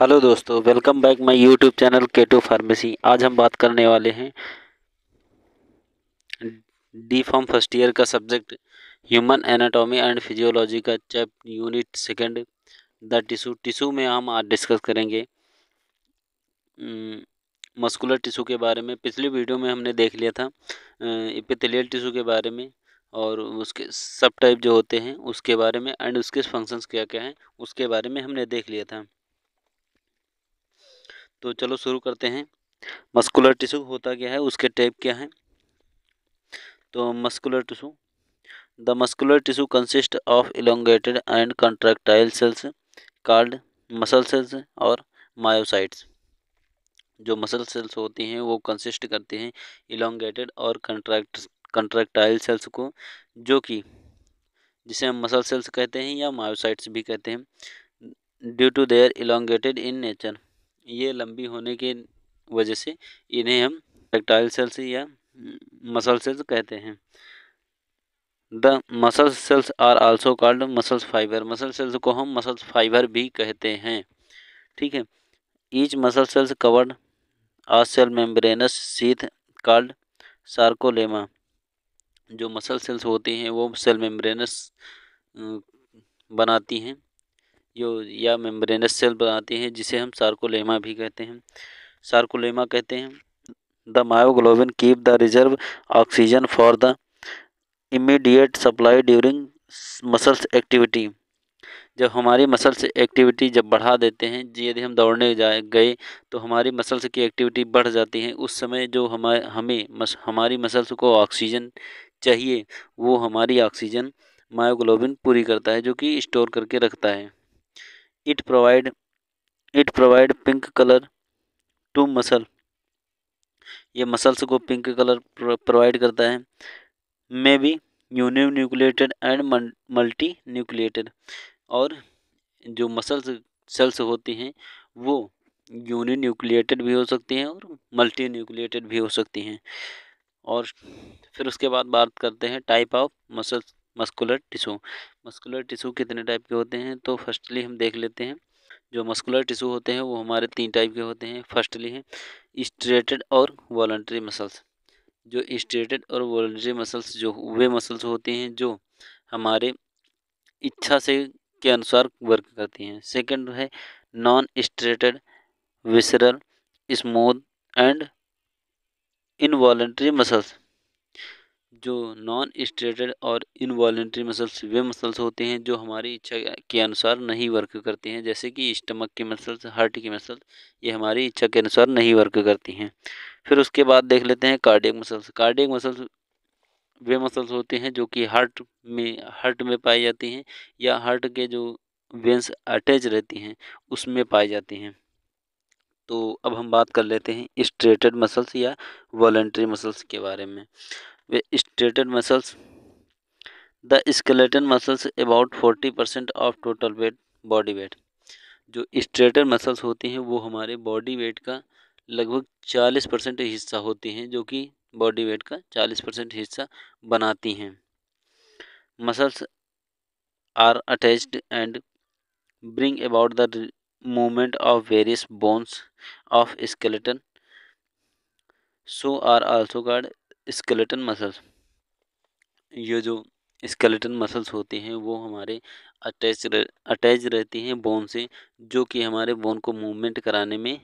hello दोस्तों welcome back my YouTube channel के to pharmacy आज हम बात करने वाले हैं डी फॉर्म फर्स्ट ईयर का subject human anatomy and physiology का chap unit second the tissue tissue में हम आज डिस्कस करेंगे मस्कुलर हम्म, टिशू के बारे में पिछली वीडियो में हमने देख लिया था इपिथेलियल टिशू के बारे में और उसके सब टाइप जो होते हैं उसके बारे में एंड उसके फंक्शंस क्या क्या हैं उसके बारे में हमने देख लिया था तो चलो शुरू करते हैं मस्कुलर टिशू होता क्या है उसके टाइप क्या है तो muscular tissue the muscular tissue consist of elongated and contractile cells called muscle cells और मायोसाइट्स जो मसल सेल्स होती हैं वो कंसिस्ट करते हैं इलोंगेटेड और कंट्रैक्ट कंट्रैक्टाइल सेल्स को जो कि जिसे हम मसल सेल्स कहते हैं या मायोसाइट्स भी कहते हैं due to their elongated in nature ये लंबी होने के वजह से इन्हें हम टेक्टाइल सेल्स या मसल सेल्स कहते हैं the muscle cells are also called muscles fibre muscle cells को हम मसल फाइबर भी कहते हैं ठीक है each muscle cells covered a cell membranous sheath called sarcolemma जो मसल सेल्स होती हैं वो सेल मेम्ब्रेनस बनाती हैं यो या मेम्ब्रेनस सेल बनाती हैं जिसे हम सार्कोलेमा भी कहते हैं सार्कोलेमा कहते हैं the myoglobin keep the reserve oxygen for the immediate supply during muscles activity जब हमारी मसल्स एक्टिविटी जब बढ़ा देते हैं यदि हम दौड़ने जाए गए तो हमारी मसल्स की एक्टिविटी बढ़ जाती है उस समय जो हम हमें मस, हमारी मसल्स को ऑक्सीजन चाहिए वो हमारी ऑक्सीजन मायोग्लोबिन पूरी करता है जो कि स्टोर करके रखता है it provide it provide pink colour to muscle ये मसल्स को पिंक कलर प्रोवाइड करता है may be uninucleated and multinucleated और जो मसल्स सेल्स होती हैं वो यूनि न्यूक्लिएटेड भी हो सकती हैं और मल्टी न्यूक्लिएटेड भी हो सकती हैं और फिर उसके बाद बात करते हैं type of muscles muscular tissue muscular tissue कितने टाइप के होते हैं तो फर्स्टली हम देख लेते हैं जो मस्कुलर टिशू होते हैं वो हमारे तीन टाइप के होते हैं फर्स्टली हैं स्ट्रेटेड और वॉल्ट्री मसल्स जो स्ट्रेटेड और वॉल्ट्री मसल्स जो वे मसल्स होते हैं जो हमारे इच्छा से के अनुसार वर्क करती हैं सेकंड है non striated visceral smooth and involuntary muscles जो नॉन स्ट्रेटेड और इनवॉलेंट्री मसल्स वे मसल्स होते हैं जो हमारी इच्छा के अनुसार नहीं वर्क करते हैं जैसे कि स्टमक के मसल्स हार्ट के मसल्स ये हमारी इच्छा के अनुसार नहीं वर्क करती हैं फिर उसके बाद देख लेते हैं कार्डियक मसल्स कार्डियक मसल्स वे मसल्स होते हैं जो कि हार्ट में हार्ट में पाई जाती हैं या हार्ट के जो वेंस अटैच रहती हैं उसमें पाई जाती हैं तो अब हम बात कर लेते हैं स्ट्रेटेड मसल्स या वॉलेंट्री मसल्स के बारे में वे striated muscles the skeleton muscles about forty percent of total weight body weight जो स्ट्रेटर मसल्स होती हैं वो हमारे बॉडी वेट का लगभग चालीस परसेंट हिस्सा होती हैं जो कि बॉडी वेट का चालीस परसेंट हिस्सा बनाती हैं muscles are attached and bring about the movement of various bones of skeleton so are also called skeleton muscles ये जो स्केलेटन मसल्स होते हैं वो हमारे अटैच रह, अटैच रहती हैं बोन से जो कि हमारे बोन को मूवमेंट कराने में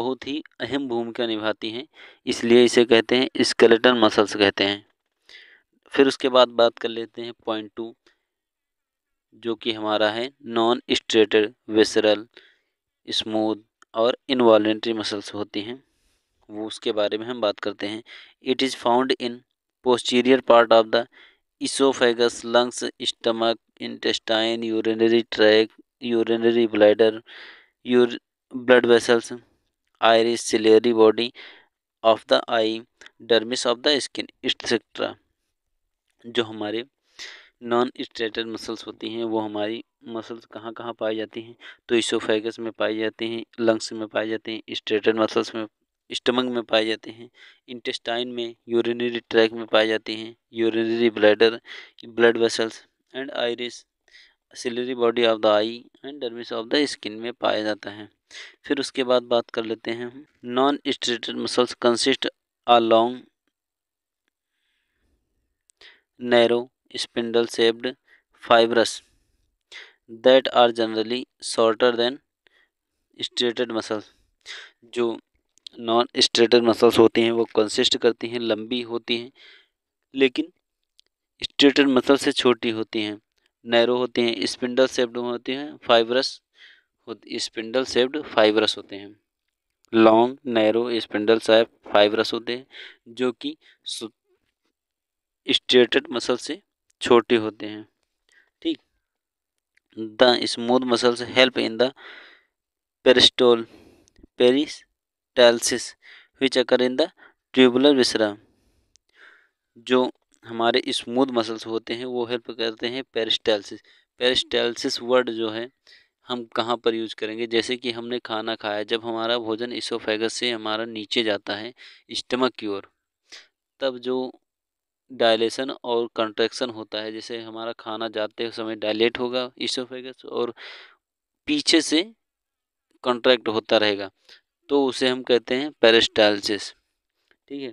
बहुत ही अहम भूमिका निभाती हैं इसलिए इसे कहते हैं स्केलेटन मसल्स कहते हैं फिर उसके बाद बात कर लेते हैं पॉइंट टू जो कि हमारा है नॉन स्ट्रेटेड वेसरल स्मूथ और इन्वॉल्ट्री मसल्स होती हैं वो उसके बारे में हम बात करते हैं it is found in posterior part of the oesophagus lungs stomach intestine urinary tract urinary bladder your blood vessels iris ciliary body of the eye dermis of the skin etcetera जो हमारे नॉन स्ट्रेटेड मसल्स होती हैं वो हमारी muscles कहाँ कहाँ पाई जाती हैं तो इसोफेगस में पाई जाती हैं लंग्स में पाई जाती हैं स्ट्रेटेड मसल्स में स्टमक में पाए जाते हैं इंटेस्टाइन में यूरिनरी ट्रैक में पाए जाते हैं urinary bladder blood vessels and iris ciliary body of the eye and dermis of the skin में पाया जाता है फिर उसके बाद बात कर लेते हैं non striated muscles consist a long narrow spindle shaped fibres that are generally shorter than striated muscles जो नॉन स्ट्रेटर मसल्स होते हैं वो कंसिस्ट करती हैं लंबी होती हैं लेकिन स्ट्रेटर मसल से छोटी होती हैं नैरो होती हैं स्पिंडल सेप्ड होती हैं फाइबरस स्पिंडल सेप्ड फाइबरस होते हैं long narrow spindle shape fibres होते हैं जो कि स्ट्रेटेड मसल से छोटे होते हैं ठीक the smooth muscles help in the peristal peris peristalsis which occur in the tubular viscera जो हमारे स्मूथ मसल्स होते हैं वो हेल्प करते हैं पेरिस्टालसिस पेरिस्टाइलिस वर्ड जो है हम कहाँ पर यूज करेंगे जैसे कि हमने खाना खाया जब हमारा भोजन इसोफेगस से हमारा नीचे जाता है स्टमक की ओर तब जो डायलेशन और कंट्रैक्शन होता है जैसे हमारा खाना जाते समय डायलेट होगा इसोफेगस और पीछे से कंट्रैक्ट होता रहेगा तो उसे हम कहते हैं पेरेस्टाइलिस ठीक है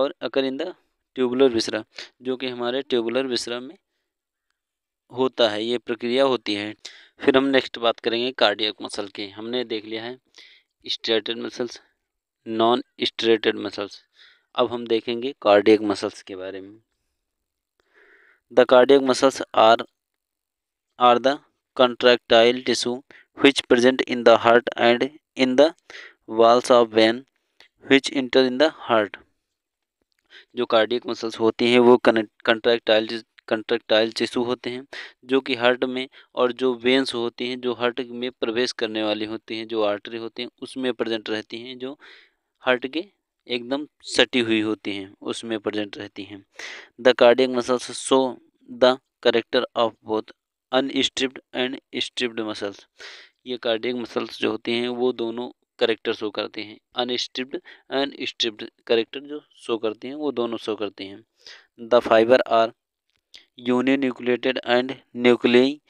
और अगर इन द ट्यूबुलर विसरा जो कि हमारे ट्यूबुलर विसरा में होता है ये प्रक्रिया होती है फिर हम नेक्स्ट बात करेंगे कार्डियक मसल की हमने देख लिया है striated muscles non striated muscles अब हम देखेंगे कार्डियक मसल्स के बारे में the cardiac muscles are are the contractile tissue which present in the heart and in the walls of vein which enter in the heart जो cardiac muscles होती हैं वो कंट्रैक्टाइल कंट्रैक्टाइल टिशू होते हैं जो कि हार्ट में और जो वेंस होती हैं जो हार्ट में प्रवेश करने वाली होती हैं जो आर्टरी होती हैं उसमें प्रजेंट रहती हैं जो हार्ट के एकदम सटी हुई होती हैं उसमें प्रजेंट रहती हैं the cardiac muscles show the character of both unstriped and striped muscles ये कार्डियक मसल्स जो होती हैं वो दोनों करेक्टर शो करते हैं अनस्ट्रिप्ड अनस्ट्रिप्ड करेक्टर जो शो करते हैं वो दोनों शो करते हैं the fibre are uninucleated and nuclei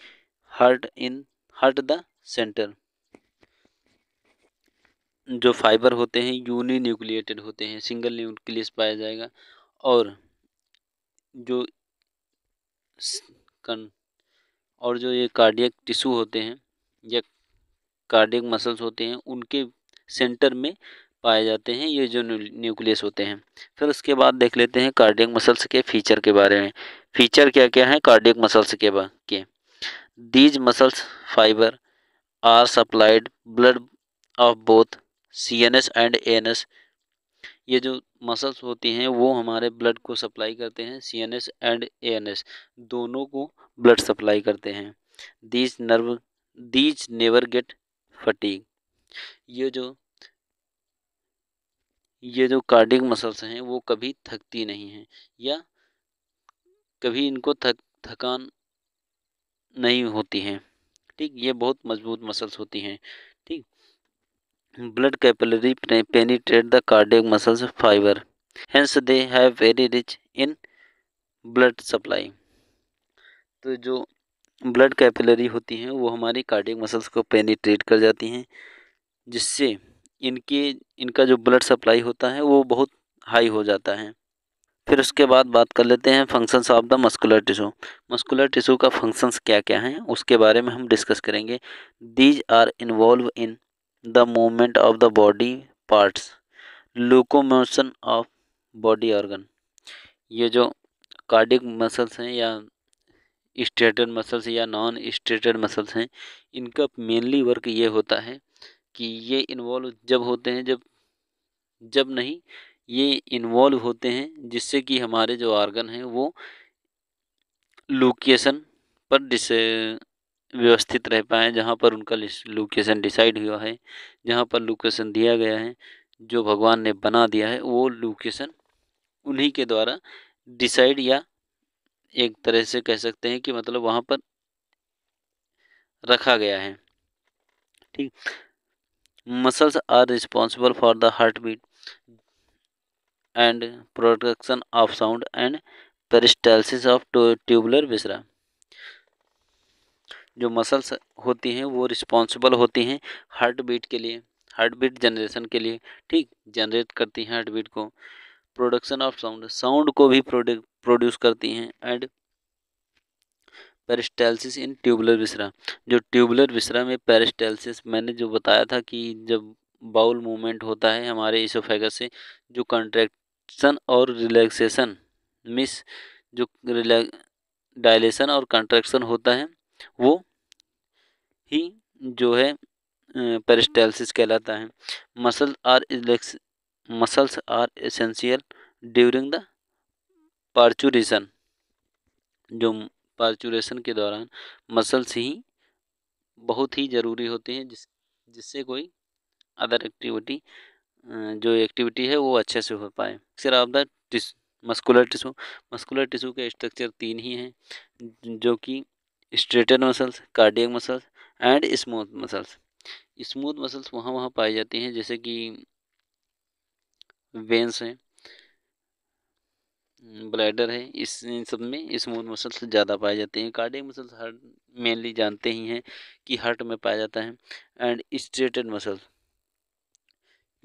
hurt in hurt the centre जो फाइबर होते हैं यूनि न्यूक्लिएटेड होते हैं सिंगल न्यूक्लियस पाया जाएगा और जो कन और जो ये कार्डियक टिश्यू होते हैं या कार्डियक मसल्स होते हैं उनके सेंटर में पाए जाते हैं ये जो न्यूक्लियस होते हैं फिर उसके बाद देख लेते हैं कार्डियक मसल्स के फीचर के बारे में फीचर क्या क्या है कार्डियक मसल्स के के these muscles fibre are supplied blood of both C N S and A N S ये जो मसल्स होती हैं वो हमारे ब्लड को सप्लाई करते हैं C N S and A N S दोनों को ब्लड सप्लाई करते हैं these nerve these never get fatigue ये जो ये जो कार्डिक मसल्स हैं वो कभी थकती नहीं हैं या कभी इनको थक थकान नहीं होती है ठीक ये बहुत मजबूत मसल्स होती हैं ठीक blood capillary penetrate the cardiac muscles fibre hence they have very rich in blood supply तो जो ब्लड कैपिलरी होती हैं वो हमारी कार्डिक मसल्स को पेनीट्रेट कर जाती हैं जिससे इनके इनका जो ब्लड सप्लाई होता है वो बहुत हाई हो जाता है फिर उसके बाद बात कर लेते हैं functions of the muscular tissue muscular tissue का फंक्शंस क्या क्या हैं उसके बारे में हम डिस्कस करेंगे these are involve in the movement of the body parts locomotion of body organ ये जो कार्डिक मसल्स हैं या स्टेटेड मसल्स या नॉन स्टेटेड मसल्स हैं इनका मेनली वर्क ये होता है कि ये इन्वॉल्व जब होते हैं जब जब नहीं ये इन्वॉल्व होते हैं जिससे कि हमारे जो आर्गन हैं वो लोकेशन पर डिस व्यवस्थित रह पाए जहाँ पर उनका लोकेशन डिसाइड हुआ है जहाँ पर लोकेशन दिया गया है जो भगवान ने बना दिया है वो लोकेशन उन्हीं के द्वारा डिसाइड या एक तरह से कह सकते हैं कि मतलब वहाँ पर रखा गया है ठीक muscles are responsible for the heartbeat and production of sound and peristalsis of tubular viscera जो मसल्स होती हैं वो रिस्पॉन्सिबल होती हैं हार्ट बीट के लिए हार्ट बीट जनरेशन के लिए ठीक जनरेट करती हैं हार्ट बीट को प्रोडक्शन ऑफ साउंड साउंड को भी प्रोड्यूस करती हैं एंड पेरिस्टैल्सिस इन ट्यूबुलर विसरा जो ट्यूबुलर विसरा में पेरिस्टैल्सिस मैंने जो बताया था कि जब बाउल मूवमेंट होता है हमारे इसोफेगस से जो कंट्रैक्शन और रिलैक्सेशन मिस जो डायलेशन और कंट्रैक्शन होता है वो ही जो है पेरिस्टैल्सिस कहलाता है muscles are muscles are essential during the parturition जो पार्चुरेशन के दौरान मसल्स ही बहुत ही ज़रूरी होते हैं जिस जिससे कोई अदर अं, एक्टिविटी जो एक्टिविटी है वो अच्छे से हो पाए फिर of the muscular tissue muscular tissue के स्ट्रक्चर तीन ही हैं जो कि striated muscles cardiac muscles and smooth muscles smooth muscles वहाँ वहाँ पाए जाती हैं जैसे कि वेंस हैं ब्लैडर है इस इन सब में स्मूथ मसल्स ज़्यादा पाए जाते हैं कार्डिक मसल्स हार्ट मेनली जानते ही हैं कि हार्ट में पाया जाता है एंड स्ट्रेटेड मसल्स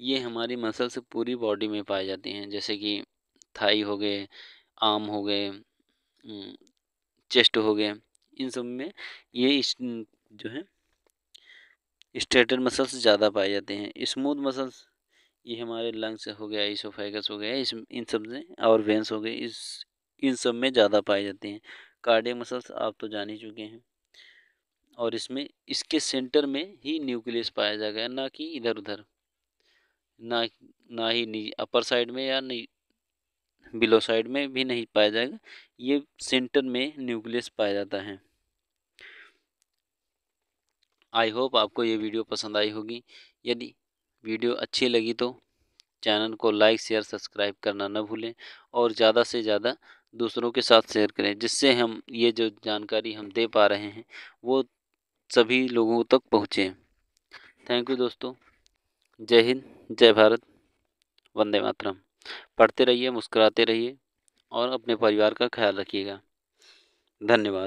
ये हमारी मसल्स पूरी बॉडी में पाए जाती हैं जैसे कि थाई हो गए आर्म हो गए चेस्ट हो गए इन सब में ये जो है स्ट्रेटेड मसल्स ज़्यादा पाए जाते हैं स्मूथ मसल्स ये हमारे लंग्स हो गया इसोफेगस हो गया इस इन सब में और वेंस हो गए इस इन सब में ज़्यादा पाए जाते हैं कार्डियक मसल्स आप तो जान ही चुके हैं और इसमें इसके सेंटर में ही न्यूक्लियस पाया जाएगा ना कि इधर उधर ना ना ही अपर साइड में या नहीं बिलो साइड में भी नहीं पाया जाएगा ये सेंटर में न्यूक्लियस पाया जाता है आई होप आपको ये वीडियो पसंद आई होगी यदि वीडियो अच्छी लगी तो चैनल को लाइक शेयर सब्सक्राइब करना ना भूलें और ज़्यादा से ज़्यादा दूसरों के साथ शेयर करें जिससे हम ये जो जानकारी हम दे पा रहे हैं वो सभी लोगों तक पहुँचे थैंक यू दोस्तों जय हिंद जय भारत वंदे मातरम पढ़ते रहिए मुस्कुराते रहिए और अपने परिवार का ख्याल रखिएगा धन्यवाद